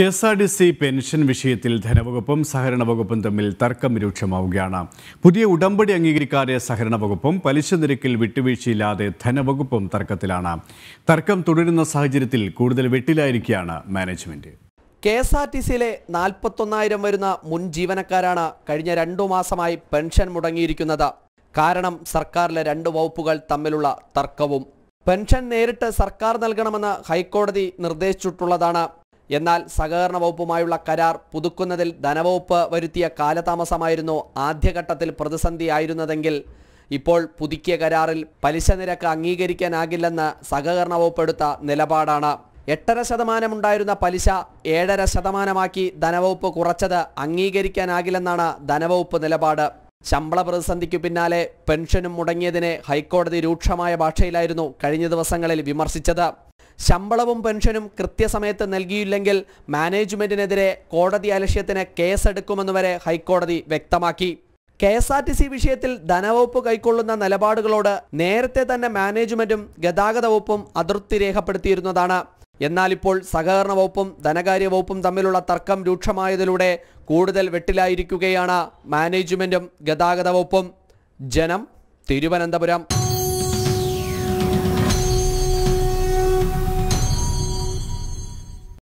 K S R T C pension വിഷയത്തിൽ ധനവകുപ്പും സഹകരണ വകുപ്പും തമ്മിൽ തർക്കം രൂക്ഷമാവുകയാണ് പുതിയ ഉടമ്പടി അംഗീകരിക്കാതെ സഹകരണ വകുപ്പും പലിശ നിരക്കിൽ വിട്ടുവീഴ്ചയില്ലാതെ ധനവകുപ്പും തർക്കത്തിലാണ് തർക്കം തുടരുന്ന സാഹചര്യത്തിൽ കൂടുതൽ വെട്ടിലായിരിക്കുകയാണ് management K S R T സിയിലെ നാൽപ്പത്തൊന്നായിരം വരുന്ന മുൻ ജീവനക്കാരാണ് കഴിഞ്ഞ രണ്ടു മാസമായി പെൻഷൻ മുടങ്ങിയിരിക്കുന്നത് കാരണം സർക്കാരിലെ രണ്ട് വകുപ്പുകൾ തമ്മിലുള്ള തർക്കവും പെൻഷൻ നേരിട്ട് സർക്കാർ നൽകണമെന്ന് ഹൈക്കോടതി നിർദ്ദേശിച്ചിട്ടുള്ളതാണ് എന്നാൽ സഹകരണ വകുപ്പുമായുള്ള കരാർ പുതുക്കുന്നതിൽ ധനവകുപ്പ് വരുത്തിയ കാലതാമസമായിരുന്നു ആദ്യഘട്ടത്തിൽ പ്രതിസന്ധിയായിരുന്നതെങ്കിൽ ഇപ്പോൾ പുതുക്കിയ കരാറിൽ പലിശ നിരക്ക് അംഗീകരിക്കാനാകില്ലെന്ന് സഹകരണ വകുപ്പ് എടുത്ത നിലപാടാണ് എട്ടര ശതമാനമുണ്ടായിരുന്ന പലിശ ഏഴര ശതമാനമാക്കി ധനവകുപ്പ് കുറച്ചത് അംഗീകരിക്കാനാകില്ലെന്നാണ് ധനവകുപ്പ് നിലപാട് ശമ്പള പ്രതിസന്ധിക്കു പിന്നാലെ പെൻഷനും മുടങ്ങിയതിനെ ഹൈക്കോടതി രൂക്ഷമായ ഭാഷയിലായിരുന്നു കഴിഞ്ഞ ദിവസങ്ങളിൽ വിമർശിച്ചത് ശമ്പളവും പെൻഷനും കൃത്യസമയത്ത് നൽകിയില്ലെങ്കിൽ മാനേജ്മെന്റിനെതിരെ കോടതി അലക്ഷ്യത്തിന് കേസെടുക്കുമെന്നുവരെ വരെ ഹൈക്കോടതി വ്യക്തമാക്കി K S R T C വിഷയത്തിൽ ധനവകുപ്പ് കൈക്കൊള്ളുന്ന നിലപാടുകളോട് നേരത്തെ തന്നെ മാനേജ്മെന്റും ഗതാഗത വകുപ്പും അതൃപ്തി രേഖപ്പെടുത്തിയിരുന്നതാണ് എന്നാൽ ഇപ്പോൾ സഹകരണ വകുപ്പും ധനകാര്യ വകുപ്പും തമ്മിലുള്ള തർക്കം രൂക്ഷമായതിലൂടെ കൂടുതൽ വെട്ടിലായിരിക്കുകയാണ് മാനേജ്മെന്റും ഗതാഗത വകുപ്പും ജനം തിരുവനന്തപുരം